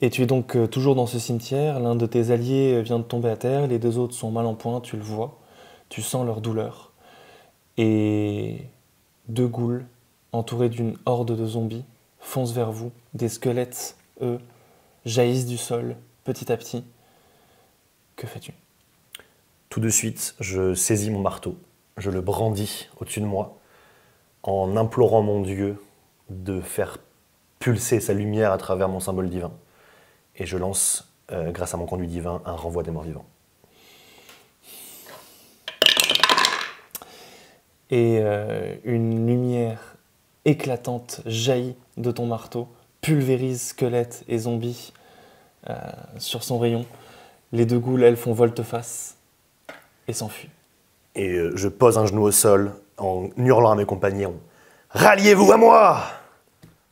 Et tu es donc euh, toujours dans ce cimetière, l'un de tes alliés euh, vient de tomber à terre, les deux autres sont mal en point, tu le vois, tu sens leur douleur. Et deux goules, entourées d'une horde de zombies, foncent vers vous, des squelettes, eux, jaillissent du sol, petit à petit. Que fais-tu Tout de suite, je saisis mon marteau, je le brandis au-dessus de moi, en implorant mon Dieu de faire pulser sa lumière à travers mon symbole divin et je lance, euh, grâce à mon conduit divin, un renvoi des morts vivants. Et euh, une lumière éclatante jaillit de ton marteau, pulvérise squelettes et zombies euh, sur son rayon. Les deux goules, elles, font volte-face et s'enfuient. Et je pose un genou au sol en hurlant à mes compagnons Ralliez-vous à moi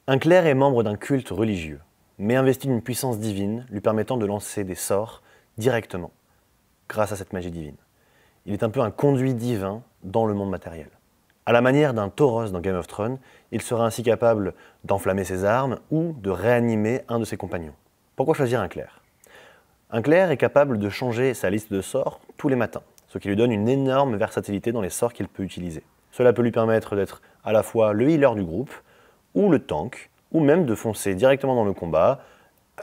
Un clerc est membre d'un culte religieux mais investi d'une puissance divine lui permettant de lancer des sorts directement, grâce à cette magie divine. Il est un peu un conduit divin dans le monde matériel. À la manière d'un Tauros dans Game of Thrones, il sera ainsi capable d'enflammer ses armes ou de réanimer un de ses compagnons. Pourquoi choisir un clerc Un clerc est capable de changer sa liste de sorts tous les matins, ce qui lui donne une énorme versatilité dans les sorts qu'il peut utiliser. Cela peut lui permettre d'être à la fois le healer du groupe ou le tank, ou même de foncer directement dans le combat,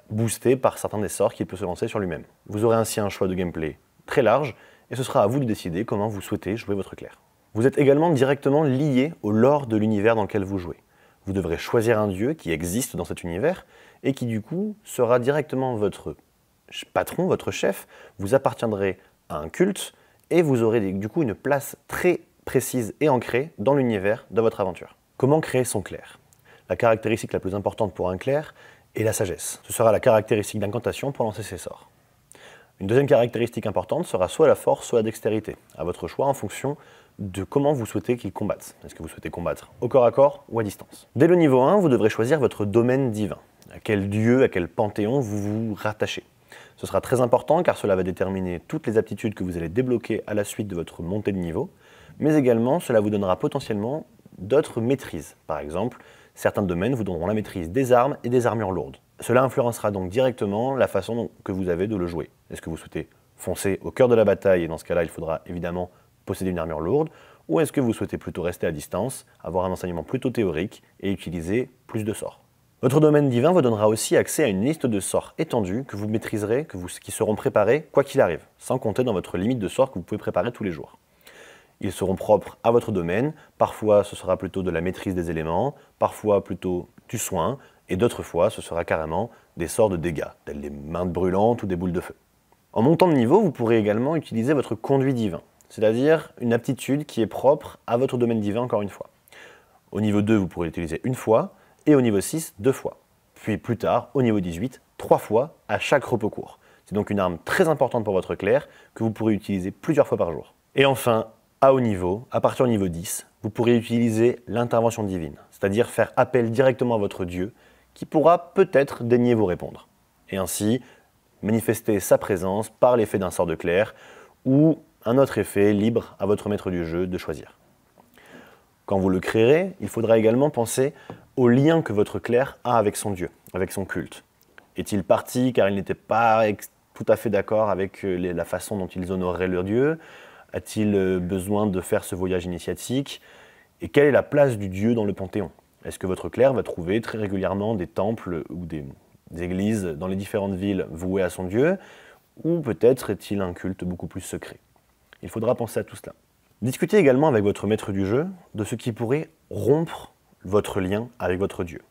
boosté par certains des sorts qu'il peut se lancer sur lui-même. Vous aurez ainsi un choix de gameplay très large, et ce sera à vous de décider comment vous souhaitez jouer votre clerc. Vous êtes également directement lié au lore de l'univers dans lequel vous jouez. Vous devrez choisir un dieu qui existe dans cet univers, et qui du coup sera directement votre patron, votre chef, vous appartiendrez à un culte, et vous aurez du coup une place très précise et ancrée dans l'univers de votre aventure. Comment créer son clair la caractéristique la plus importante pour un clerc est la sagesse. Ce sera la caractéristique d'incantation pour lancer ses sorts. Une deuxième caractéristique importante sera soit la force, soit la dextérité, à votre choix en fonction de comment vous souhaitez qu'il combatte. Est-ce que vous souhaitez combattre au corps à corps ou à distance Dès le niveau 1, vous devrez choisir votre domaine divin, à quel dieu, à quel panthéon vous vous rattachez. Ce sera très important car cela va déterminer toutes les aptitudes que vous allez débloquer à la suite de votre montée de niveau, mais également cela vous donnera potentiellement d'autres maîtrises. Par exemple, Certains domaines vous donneront la maîtrise des armes et des armures lourdes. Cela influencera donc directement la façon que vous avez de le jouer. Est-ce que vous souhaitez foncer au cœur de la bataille et dans ce cas-là il faudra évidemment posséder une armure lourde ou est-ce que vous souhaitez plutôt rester à distance, avoir un enseignement plutôt théorique et utiliser plus de sorts Votre domaine divin vous donnera aussi accès à une liste de sorts étendus que vous maîtriserez, que qui seront préparés quoi qu'il arrive, sans compter dans votre limite de sorts que vous pouvez préparer tous les jours. Ils seront propres à votre domaine. Parfois, ce sera plutôt de la maîtrise des éléments, parfois plutôt du soin, et d'autres fois, ce sera carrément des sorts de dégâts, tels des mains brûlantes ou des boules de feu. En montant de niveau, vous pourrez également utiliser votre conduit divin, c'est-à-dire une aptitude qui est propre à votre domaine divin encore une fois. Au niveau 2, vous pourrez l'utiliser une fois, et au niveau 6, deux fois. Puis plus tard, au niveau 18, trois fois à chaque repos court. C'est donc une arme très importante pour votre clerc que vous pourrez utiliser plusieurs fois par jour. Et enfin, à haut niveau, à partir du niveau 10, vous pourrez utiliser l'intervention divine, c'est-à-dire faire appel directement à votre Dieu, qui pourra peut-être daigner vous répondre, et ainsi manifester sa présence par l'effet d'un sort de clair, ou un autre effet libre à votre maître du jeu de choisir. Quand vous le créerez, il faudra également penser au lien que votre clerc a avec son Dieu, avec son culte. Est-il parti car il n'était pas tout à fait d'accord avec euh, la façon dont ils honoraient leur Dieu a-t-il euh, besoin de faire ce voyage initiatique Et quelle est la place du dieu dans le panthéon Est-ce que votre clerc va trouver très régulièrement des temples ou des, églises dans les différentes villes vouées à son dieu Ou peut-être est-il un culte beaucoup plus secret Il faudra penser à tout cela. Discutez également avec votre maître du jeu de ce qui pourrait rompre votre lien avec votre dieu.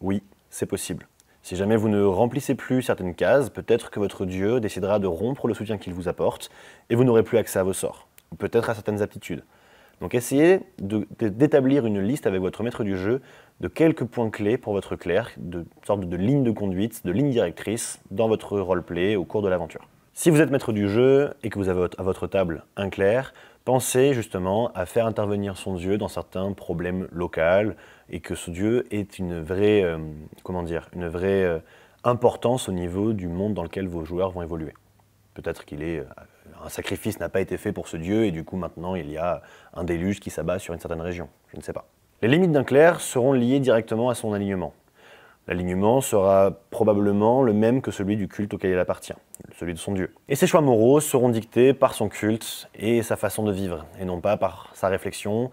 Oui, c'est possible. Si jamais vous ne remplissez plus certaines cases, peut-être que votre dieu décidera de rompre le soutien qu'il vous apporte et vous n'aurez plus accès à vos sorts peut-être à certaines aptitudes. Donc essayez d'établir une liste avec votre maître du jeu de quelques points clés pour votre clerc, de sorte de, ligne de conduite, de ligne directrice dans votre roleplay au cours de l'aventure. Si vous êtes maître du jeu et que vous avez à votre table un clerc, pensez justement à faire intervenir son dieu dans certains problèmes locaux et que ce dieu ait une vraie, euh, comment dire, une vraie euh, importance au niveau du monde dans lequel vos joueurs vont évoluer. Peut-être qu'il est euh, un sacrifice n'a pas été fait pour ce dieu et du coup maintenant il y a un déluge qui s'abat sur une certaine région. Je ne sais pas. Les limites d'un clair seront liées directement à son alignement. L'alignement sera probablement le même que celui du culte auquel il appartient, celui de son dieu. Et ses choix moraux seront dictés par son culte et sa façon de vivre, et non pas par sa réflexion,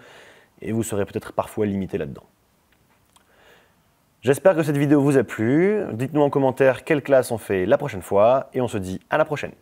et vous serez peut-être parfois limité là-dedans. J'espère que cette vidéo vous a plu. Dites-nous en commentaire quelle classe on fait la prochaine fois et on se dit à la prochaine.